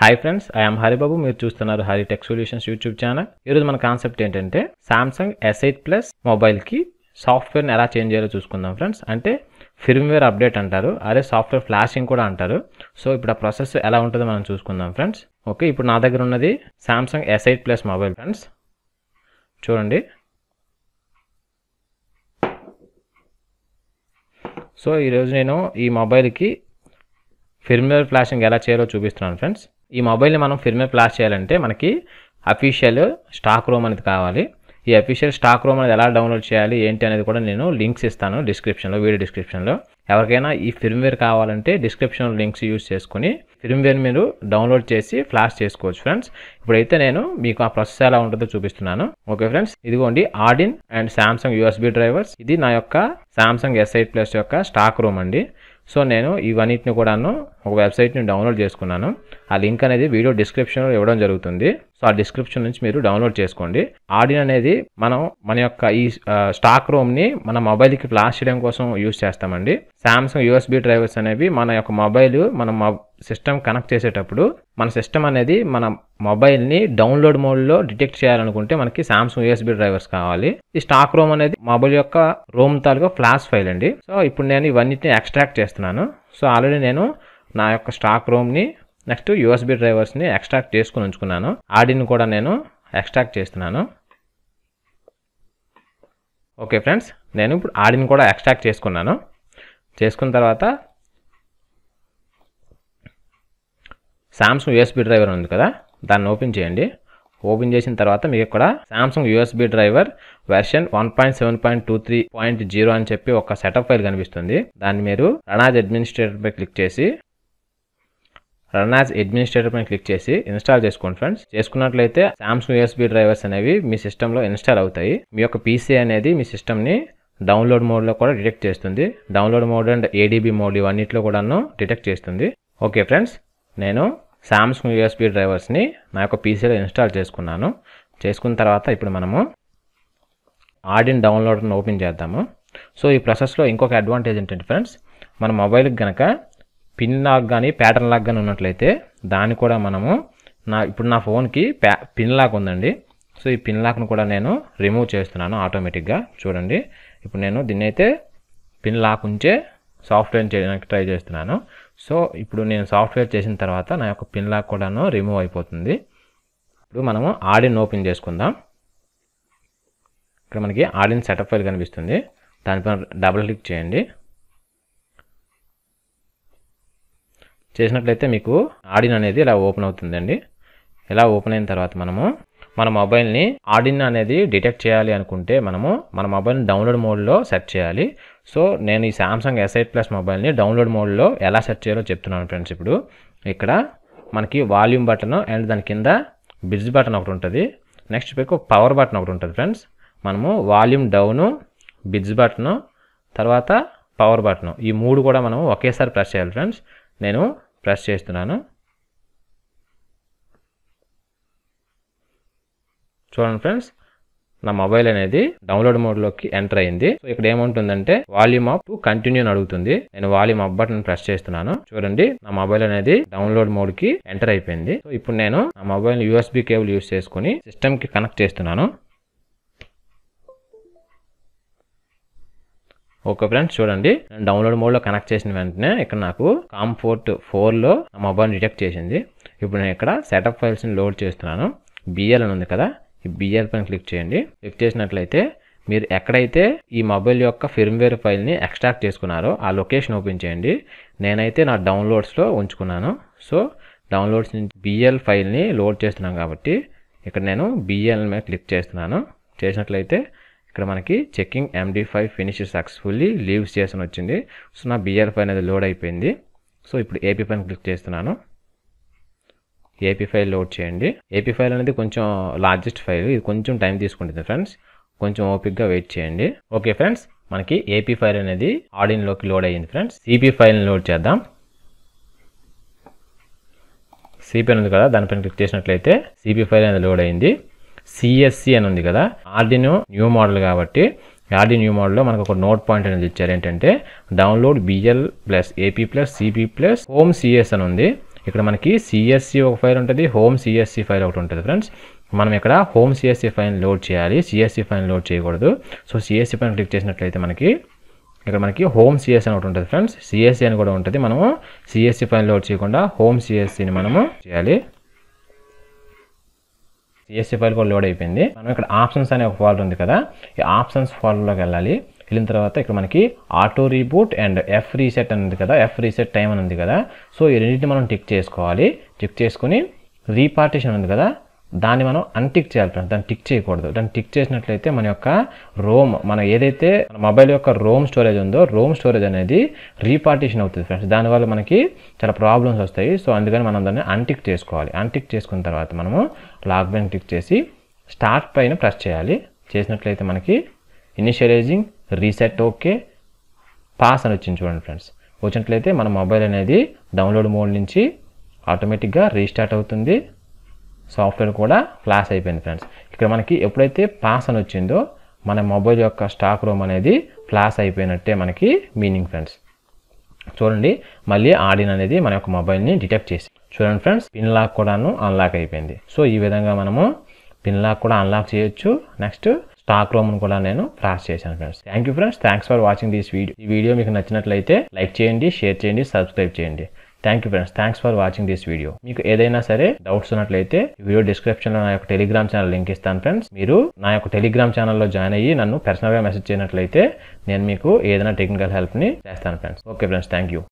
hi friends I'm Haribabu మీరు చూస్తున్నారు Hari tech solutions YouTube channel ఈరోజు మన కాన్సెప్ట్ ఏంటంటే సామ్సంగ్ ఎస్ ఎయిట్ ప్లస్ మొబైల్కి సాఫ్ట్వేర్ని ఎలా చేంజ్ చేయాలో చూసుకుందాం ఫ్రెండ్స్ అంటే ఫిర్మ్వేర్ అప్డేట్ అంటారు అదే సాఫ్ట్వేర్ ఫ్లాషింగ్ కూడా అంటారు సో ఇప్పుడు ఆ ప్రాసెస్ ఎలా ఉంటుందో మనం చూసుకుందాం ఫ్రెండ్స్ ఓకే ఇప్పుడు నా దగ్గర ఉన్నది Samsung S eight plus mobile friends చూడండి సో ఈరోజు నేను ఈ మొబైల్కి ఫిర్మ్వేర్ ఫ్లాషింగ్ ఎలా చేయాలో చూపిస్తున్నాను ఫ్రెండ్స్ ఈ మొబైల్ని మనం ఫిర్మే ప్లాస్ చేయాలంటే మనకి అఫీషియల్ స్టాక్ రూమ్ అనేది కావాలి ఈ అఫీషియల్ స్టాక్ రూమ్ అనేది ఎలా డౌన్లోడ్ చేయాలి ఏంటి అనేది కూడా నేను లింక్స్ ఇస్తాను డిస్క్రిప్షన్లో వీడియో డిస్క్రిప్షన్లో ఎవరికైనా ఈ ఫిర్మ్వేర్ కావాలంటే డిస్క్రిప్షన్ లింక్స్ యూజ్ చేసుకుని ఫిర్మ్వేర్ మీరు డౌన్లోడ్ చేసి ఫ్లాష్ చేసుకోవచ్చు ఫ్రెండ్స్ ఇప్పుడైతే నేను మీకు ఆ ప్రాసెస్ ఎలా ఉంటుందో చూపిస్తున్నాను ఓకే ఫ్రెండ్స్ ఇదిగోండి Odin and Samsung USB drivers ఇది నా యొక్క శాంసంగ్ ఎస్ఐ ప్లస్ యొక్క స్టాక్ రూమ్ అండి సో నేను ఇవన్నిటిని కూడాను ఒక వెబ్సైట్ని డౌన్లోడ్ చేసుకున్నాను ఆ లింక్ అనేది వీడియో డిస్క్రిప్షన్లో ఇవ్వడం జరుగుతుంది సో ఆ డిస్క్రిప్షన్ నుంచి మీరు డౌన్లోడ్ చేసుకోండి ఆడియో అనేది మనం మన యొక్క ఈ స్టాక్ రూమ్ని మన మొబైల్కి ఫ్లాష్ చేయడం కోసం యూజ్ చేస్తామండి శాంసంగ్ యూఎస్బీ డ్రైవర్స్ అనేవి మన యొక్క మొబైల్ మన సిస్టమ్ కనెక్ట్ చేసేటప్పుడు మన సిస్టమ్ అనేది మన మొబైల్ని డౌన్లోడ్ మోడ్లో డిటెక్ట్ చేయాలనుకుంటే మనకి సామ్సంగ్ యూఎస్బి డ్రైవర్స్ కావాలి ఈ స్టాక్ రోమ్ అనేది మొబైల్ యొక్క రోమ్ తాలూకా ఫ్లాష్ ఫైల్ అండి సో ఇప్పుడు నేను ఇవన్నిటిని ఎక్స్ట్రాక్ట్ చేస్తున్నాను సో ఆల్రెడీ నేను నా యొక్క స్టాక్ రోమ్ని నెక్స్ట్ యూఎస్బి డ్రైవర్స్ని ఎక్స్ట్రాక్ట్ చేసుకుని ఉంచుకున్నాను ఆడిని కూడా నేను ఎక్స్ట్రాక్ట్ చేస్తున్నాను ఓకే ఫ్రెండ్స్ నేను ఇప్పుడు ఆడిని కూడా ఎక్స్ట్రాక్ట్ చేసుకున్నాను చేసుకున్న తర్వాత శాంసంగ్ యూఎస్బీ డ్రైవర్ ఉంది కదా దాన్ని ఓపెన్ చేయండి ఓపెన్ చేసిన తర్వాత మీకు ఇక్కడ Samsung USB driver version one point seven point two three point zero అని చెప్పి ఒక సెటప్ ఫైల్ కనిపిస్తుంది దాన్ని మీరు రణాజ్ అడ్మినిస్ట్రేటర్ పై క్లిక్ చేసి రణాజ్ అడ్మినిస్ట్రేటర్ పైన క్లిక్ చేసి ఇన్స్టాల్ చేసుకోండి ఫ్రెండ్స్ చేసుకున్నట్లయితే శాంసంగ్ యూఎస్బీ డ్రైవర్స్ అనేవి మీ సిస్టంలో ఇన్స్టాల్ అవుతాయి మీ యొక్క పీసీ అనేది మీ సిస్టమ్ని డౌన్లోడ్ మోడ్లో కూడా డిటెక్ట్ చేస్తుంది download mode and ADB mode ఇవన్నిట్లో కూడాను డిటెక్ట్ చేస్తుంది ఓకే ఫ్రెండ్స్ నేను సామ్సంగ్ యూఎస్బి డ్రైవర్స్ని నా యొక్క పీసీలో ఇన్స్టాల్ చేసుకున్నాను చేసుకున్న తర్వాత ఇప్పుడు మనము ఆడిన్ డౌన్లోడ్ని ఓపెన్ చేద్దాము సో ఈ ప్రాసెస్లో ఇంకొక అడ్వాంటేజ్ ఏంటంటే ఫ్రెండ్స్ మన మొబైల్కి కనుక పిన్ లాక్ కానీ ప్యాటర్న్ లాక్ కానీ ఉన్నట్లయితే దాన్ని కూడా మనము నా ఇప్పుడు నా ఫోన్కి ప్యా పిన్ లాక్ ఉందండి సో ఈ పిన్ లాక్ను కూడా నేను రిమూవ్ చేస్తున్నాను ఆటోమేటిక్గా చూడండి ఇప్పుడు నేను దీన్ని అయితే పిన్ లాక్ ఉంచే సాఫ్ట్వేర్ చేయడానికి ట్రై చేస్తున్నాను సో ఇప్పుడు నేను సాఫ్ట్వేర్ చేసిన తర్వాత నా యొక్క పిన్ లాక్ కూడాను రిమూవ్ అయిపోతుంది ఇప్పుడు మనము ఆడిన్ ఓపెన్ చేసుకుందాం ఇక్కడ మనకి ఆడిన్ సెటప్ ఫైల్ కనిపిస్తుంది దానిపైన డబుల్ క్లిక్ చేయండి చేసినట్లయితే మీకు ఆడిన్ అనేది ఇలా ఓపెన్ అవుతుందండి ఇలా ఓపెన్ అయిన తర్వాత మనము మన మొబైల్ని ఆడిన్ అనేది డిటెక్ట్ చేయాలి అనుకుంటే మనము మన మొబైల్ని డౌన్లోడ్ మోడ్లో సెట్ చేయాలి సో నేను ఈ సామ్సంగ్ ఎస్ ఎయిట్ ప్లస్ మొబైల్ని డౌన్లోడ్ మోడ్లో ఎలా సెట్ చేయాలో చెప్తున్నాను ఫ్రెండ్స్ ఇప్పుడు ఇక్కడ మనకి వాల్యూమ్ బటన్ అండ్ దాని కింద బిజ్ బటన్ ఒకటి ఉంటుంది నెక్స్ట్ పేకు పవర్ బటన్ ఒకటి ఉంటుంది ఫ్రెండ్స్ మనము వాల్యూమ్ డౌను బిజ్ బటను తర్వాత పవర్ బటను ఈ మూడు కూడా మనము ఒకేసారి ప్రెస్ చేయాలి ఫ్రెండ్స్ నేను ప్రెస్ చేస్తున్నాను చూడండి ఫ్రెండ్స్ నా మొబైల్ అనేది డౌన్లోడ్ మోడ్ లోకి ఎంటర్ అయింది సో ఇక్కడ ఏముంటుందంటే వాల్యూమ్ అప్ కంటిన్యూ అని అడుగుతుంది నేను వాల్యూమ్ అప్ బటన్ ప్రెస్ చేస్తున్నాను చూడండి నా మొబైల్ అనేది డౌన్లోడ్ మోడ్ కి ఎంటర్ అయిపోయింది సో ఇప్పుడు నేను నా మొబైల్ యూఎస్బి కేబుల్ యూస్ చేసుకుని సిస్టమ్ కి కనెక్ట్ చేస్తున్నాను ఓకే ఫ్రెండ్స్ చూడండి నేను డౌన్లోడ్ మోడ్లో కనెక్ట్ చేసిన వెంటనే ఇక్కడ నాకు కాంఫోర్ట్ ఫోర్లో నా మొబైల్ డిటెక్ట్ చేసింది ఇప్పుడు నేను ఇక్కడ సెటప్ ఫైల్స్ని లోడ్ చేస్తున్నాను బిఎల్ అని ఉంది కదా ఈ బిఆర్ పైన క్లిక్ చేయండి క్లిక్ చేసినట్లయితే మీరు ఎక్కడైతే ఈ మొబైల్ యొక్క ఫిర్మ్వేర్ ఫైల్ని ఎక్స్ట్రాక్ట్ చేసుకున్నారో ఆ లొకేషన్ ఓపెన్ చేయండి నేనైతే నా డౌన్లోడ్స్లో ఉంచుకున్నాను సో డౌన్లోడ్స్ నుంచి బిఎల్ ఫైల్ని లోడ్ చేస్తున్నాను కాబట్టి ఇక్కడ నేను బిఎల్ మీద క్లిక్ చేస్తున్నాను చేసినట్లయితే ఇక్కడ మనకి checking MD five finish successfully లీవ్స్ చేసిన వచ్చింది సో నా బిఎల్ ఫైల్ అనేది లోడ్ అయిపోయింది సో ఇప్పుడు ఏపీ పైన క్లిక్ చేస్తున్నాను ఏపీ ఫైల్ లోడ్ చేయండి ఏపీ ఫైల్ అనేది కొంచెం లార్జెస్ట్ ఫైల్ ఇది కొంచెం టైం తీసుకుంటుంది ఫ్రెండ్స్ కొంచెం ఓపిక్గా వెయిట్ చేయండి ఓకే ఫ్రెండ్స్ మనకి ఏపీ ఫైల్ అనేది ఆడిన్లోకి లోడ్ అయ్యింది ఫ్రెండ్స్ సిపి ఫైల్ని లోడ్ చేద్దాం సిపి అని ఉంది కదా దానిపైన క్లిక్ చేసినట్లయితే సిపి ఫైల్ అనేది లోడ్ అయింది సిఎస్సి అని ఉంది కదా ఆర్డిన్ న్యూ మోడల్ కాబట్టి ఆర్డి న్యూ మోడల్లో మనకు ఒక నోట్ పాయింట్ అనేది ఇచ్చారు ఏంటంటే download BL plus AP plus CP plus home CS అని ఉంది ఇక్కడ మనకి సిఎస్సి ఒక ఫైల్ ఉంటుంది హోమ్ సిఎస్సి ఫైల్ ఒకటి ఉంటుంది ఫ్రెండ్స్ మనం ఇక్కడ హోమ్ సిఎస్సి ఫైల్ లోడ్ చేయాలి సిఎస్సి ఫైల్ లోడ్ చేయకూడదు సో సిఎస్సి ఫైన్ క్లిక్ చేసినట్లయితే మనకి ఇక్కడ మనకి హోమ్ సిఎస్సి అని ఒకటి ఉంటుంది ఫ్రెండ్స్ సిఎస్సి అని కూడా ఉంటుంది మనము సిఎస్సి ఫైన్ లోడ్ చేయకుండా హోమ్ సిఎస్సిని మనము చేయాలి సిఎస్సి ఫైల్ కూడా లోడ్ అయిపోయింది మనం ఇక్కడ ఆప్షన్స్ అనే ఒక ఫాల్ ఉంది కదా ఈ ఆప్షన్స్ ఫాల్లోకి వెళ్ళాలి వెళ్ళిన తర్వాత ఇక్కడ మనకి auto reboot and F reset అనేది కదా ఎఫ్ రీసెట్ టైం అని ఉంది కదా సో ఈ రెండింటిని మనం టిక్ చేసుకోవాలి టిక్ చేసుకుని రీపార్టిషన్ ఉంది కదా దాన్ని మనం అన్టిక్ చేయాలి ఫ్రెండ్స్ దాన్ని టిక్ చేయకూడదు దాన్ని టిక్ చేసినట్లయితే మన యొక్క రోమ్ మన ఏదైతే మొబైల్ యొక్క రోమ్ స్టోరేజ్ ఉందో రోమ్ స్టోరేజ్ అనేది రీపార్టిషన్ అవుతుంది ఫ్రెండ్స్ దానివల్ల మనకి చాలా ప్రాబ్లమ్స్ వస్తాయి సో అందుకని మనం దాన్ని అన్టిక్ చేసుకోవాలి అన్టిక్ చేసుకున్న తర్వాత మనము లాక్ బ్యాంక్ టిక్ చేసి స్టార్ట్ పైన ప్రెస్ చేయాలి చేసినట్లయితే మనకి ఇనిషియలైజింగ్ రీసెట్ ఓకే పాస్ అని వచ్చింది చూడండి ఫ్రెండ్స్ వచ్చినట్లయితే మన మొబైల్ అనేది డౌన్లోడ్ మోడ్ నుంచి ఆటోమేటిక్గా రీస్టార్ట్ అవుతుంది సాఫ్ట్వేర్ కూడా ఫ్లాష్ అయిపోయింది ఫ్రెండ్స్ ఇక్కడ మనకి ఎప్పుడైతే పాస్ అని వచ్చిందో మన మొబైల్ యొక్క స్టాక్ రూమ్ అనేది ఫ్లాష్ అయిపోయినట్టే మనకి మీనింగ్ ఫ్రెండ్స్ చూడండి మళ్ళీ ఆడిన్ అనేది మన యొక్క మొబైల్ని డిటెక్ట్ చేసి చూడండి ఫ్రెండ్స్ పిన్ లాక్ కూడాను అన్లాక్ అయిపోయింది సో ఈ విధంగా మనము పిన్ లాక్ కూడా అన్లాక్ చేయొచ్చు నెక్స్ట్ స్టాక్ రూమ్ను కూడా నేను క్రాస్ చేశాను friends thank you friends thanks for watching this video ఈ వీడియో మీకు నచ్చినట్లయితే లైక్ చేయండి షేర్ చేయండి సబ్స్క్రైబ్ చేయండి thank you friends thanks for watching this video మీకు ఏదైనా సరే డౌట్స్ ఉన్నట్లయితే వీడియో డిస్క్రిప్షన్లో నా యొక్క టెలిగ్రామ్ ఛానల్ లింక్ ఇస్తాను ఫ్రెండ్స్ మీరు నా యొక్క టెలిగ్రామ్ ఛానల్లో జాయిన్ అయ్యి నన్ను పర్సనల్గా మెసేజ్ చేయనట్లయితే నేను మీకు ఏదైనా టెక్నికల్ హెల్ప్ని చేస్తాను friends okay friends thank you